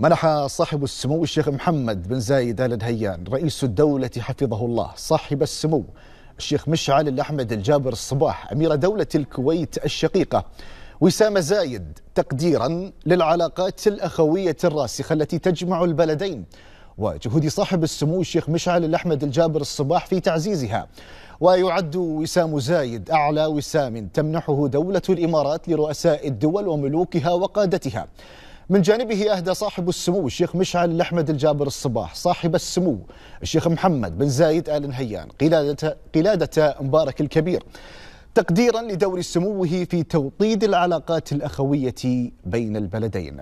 منح صاحب السمو الشيخ محمد بن زايد ال نهيان رئيس الدولة حفظه الله صاحب السمو الشيخ مشعل الأحمد الجابر الصباح أمير دولة الكويت الشقيقة وسام زايد تقديرا للعلاقات الأخوية الراسخة التي تجمع البلدين وجهود صاحب السمو الشيخ مشعل الأحمد الجابر الصباح في تعزيزها ويعد وسام زايد أعلى وسام تمنحه دولة الإمارات لرؤساء الدول وملوكها وقادتها من جانبه أهدى صاحب السمو الشيخ مشعل الأحمد الجابر الصباح صاحب السمو الشيخ محمد بن زايد آل نهيان قلادة, قلادة مبارك الكبير تقديرا لدور سموه في توطيد العلاقات الأخوية بين البلدين